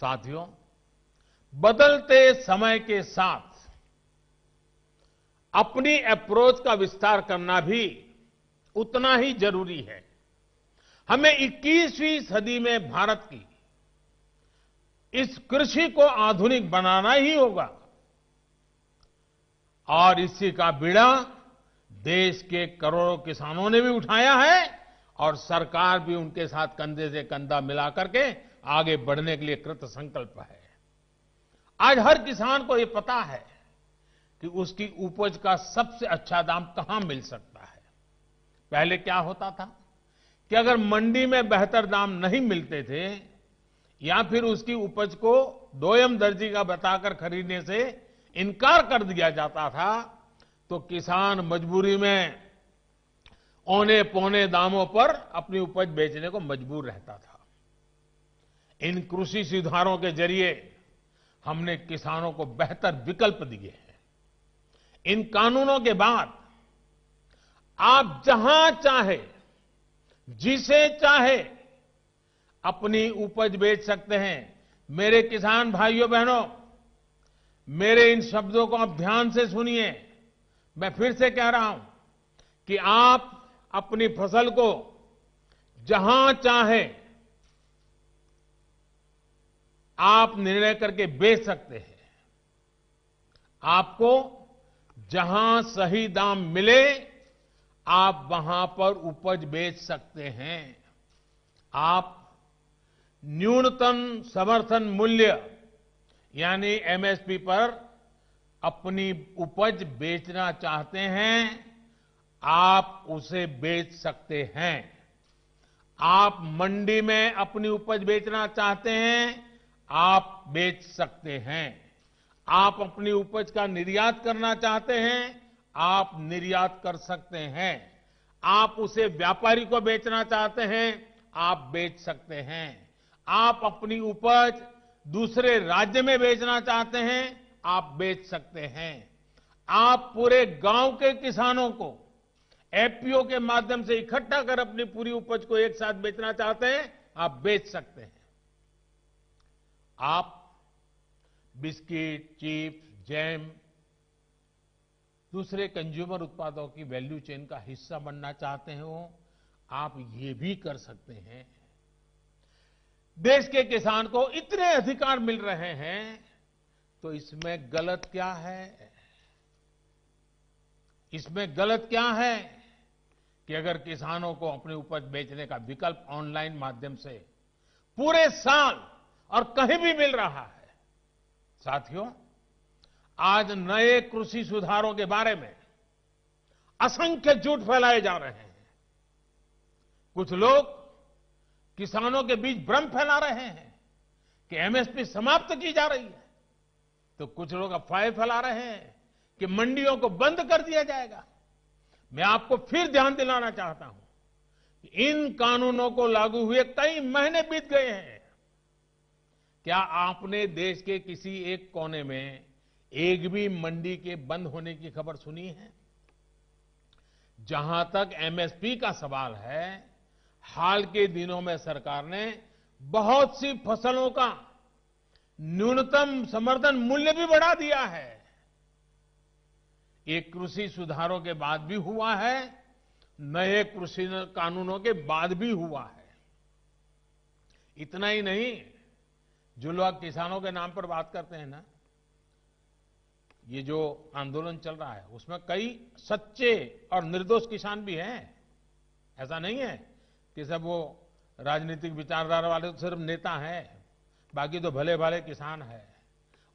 साथियों बदलते समय के साथ अपनी अप्रोच का विस्तार करना भी उतना ही जरूरी है हमें 21वीं सदी में भारत की इस कृषि को आधुनिक बनाना ही होगा और इसी का बीड़ा देश के करोड़ों किसानों ने भी उठाया है और सरकार भी उनके साथ कंधे से कंधा मिलाकर के आगे बढ़ने के लिए कृत संकल्प है आज हर किसान को यह पता है कि उसकी उपज का सबसे अच्छा दाम कहां मिल सकता है पहले क्या होता था कि अगर मंडी में बेहतर दाम नहीं मिलते थे या फिर उसकी उपज को दोयम दर्जी का बताकर खरीदने से इनकार कर दिया जाता था तो किसान मजबूरी में औने पौने दामों पर अपनी उपज बेचने को मजबूर रहता था इन कृषि सुधारों के जरिए हमने किसानों को बेहतर विकल्प दिए हैं इन कानूनों के बाद आप जहां चाहे जिसे चाहे अपनी उपज बेच सकते हैं मेरे किसान भाइयों बहनों मेरे इन शब्दों को आप ध्यान से सुनिए मैं फिर से कह रहा हूं कि आप अपनी फसल को जहां चाहे आप निर्णय करके बेच सकते हैं आपको जहां सही दाम मिले आप वहां पर उपज बेच सकते हैं आप न्यूनतम समर्थन मूल्य यानी एमएसपी पर अपनी उपज बेचना चाहते हैं आप उसे बेच सकते हैं आप मंडी में अपनी उपज बेचना चाहते हैं आप बेच सकते हैं आप अपनी उपज का निर्यात करना चाहते हैं आप निर्यात कर सकते हैं आप उसे व्यापारी को बेचना चाहते हैं आप बेच सकते हैं आप अपनी उपज दूसरे राज्य में बेचना चाहते हैं आप बेच सकते हैं आप पूरे गांव के किसानों को एफपीओ के माध्यम से इकट्ठा कर अपनी पूरी उपज को एक साथ बेचना चाहते हैं आप बेच सकते हैं आप बिस्किट चिप्स जैम दूसरे कंज्यूमर उत्पादों की वैल्यू चेन का हिस्सा बनना चाहते हो आप ये भी कर सकते हैं देश के किसान को इतने अधिकार मिल रहे हैं तो इसमें गलत क्या है इसमें गलत क्या है कि अगर किसानों को अपनी उपज बेचने का विकल्प ऑनलाइन माध्यम से पूरे साल और कहीं भी मिल रहा है साथियों आज नए कृषि सुधारों के बारे में असंख्य झूठ फैलाए जा रहे हैं कुछ लोग किसानों के बीच भ्रम फैला रहे हैं कि एमएसपी समाप्त की जा रही है तो कुछ लोग अफवाहें फैला रहे हैं कि मंडियों को बंद कर दिया जाएगा मैं आपको फिर ध्यान दिलाना चाहता हूं कि इन कानूनों को लागू हुए कई महीने बीत गए हैं क्या आपने देश के किसी एक कोने में एक भी मंडी के बंद होने की खबर सुनी है जहां तक एमएसपी का सवाल है हाल के दिनों में सरकार ने बहुत सी फसलों का न्यूनतम समर्थन मूल्य भी बढ़ा दिया है ये कृषि सुधारों के बाद भी हुआ है नए कृषि कानूनों के बाद भी हुआ है इतना ही नहीं जो लोग किसानों के नाम पर बात करते हैं ना ये जो आंदोलन चल रहा है उसमें कई सच्चे और निर्दोष किसान भी हैं ऐसा नहीं है कि सब वो राजनीतिक विचारधारा वाले तो सिर्फ नेता हैं बाकी तो भले भले किसान हैं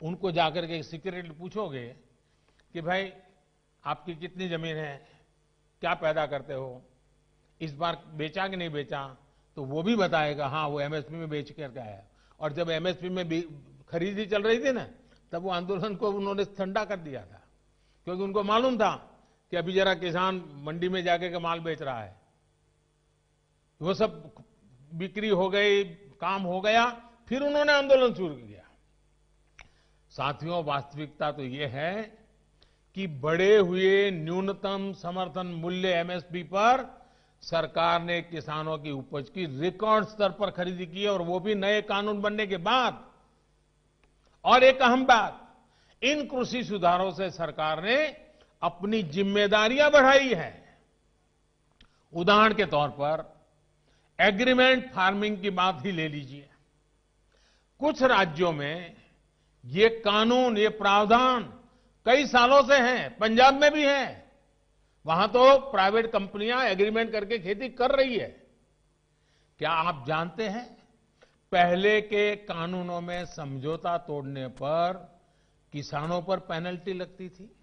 उनको जाकर के सिक्योरिटी पूछोगे कि भाई आपकी कितनी जमीन है क्या पैदा करते हो इस बार बेचा कि नहीं बेचा तो वो भी बताएगा हाँ वो एमएसपी में बेच करके आया और जब एमएसपी में भी खरीदी चल रही थी ना तब वो आंदोलन को उन्होंने ठंडा कर दिया था क्योंकि उनको मालूम था कि अभी जरा किसान मंडी में जाके के माल बेच रहा है वो सब बिक्री हो गई काम हो गया फिर उन्होंने आंदोलन शुरू किया साथियों वास्तविकता तो ये है कि बढ़े हुए न्यूनतम समर्थन मूल्य एमएसपी पर सरकार ने किसानों की उपज की रिकॉर्ड स्तर पर खरीदी की और वो भी नए कानून बनने के बाद और एक अहम बात इन कृषि सुधारों से सरकार ने अपनी जिम्मेदारियां बढ़ाई है उदाहरण के तौर पर एग्रीमेंट फार्मिंग की बात ही ले लीजिए कुछ राज्यों में ये कानून ये प्रावधान कई सालों से हैं पंजाब में भी है वहां तो प्राइवेट कंपनियां एग्रीमेंट करके खेती कर रही है क्या आप जानते हैं पहले के कानूनों में समझौता तोड़ने पर किसानों पर पेनल्टी लगती थी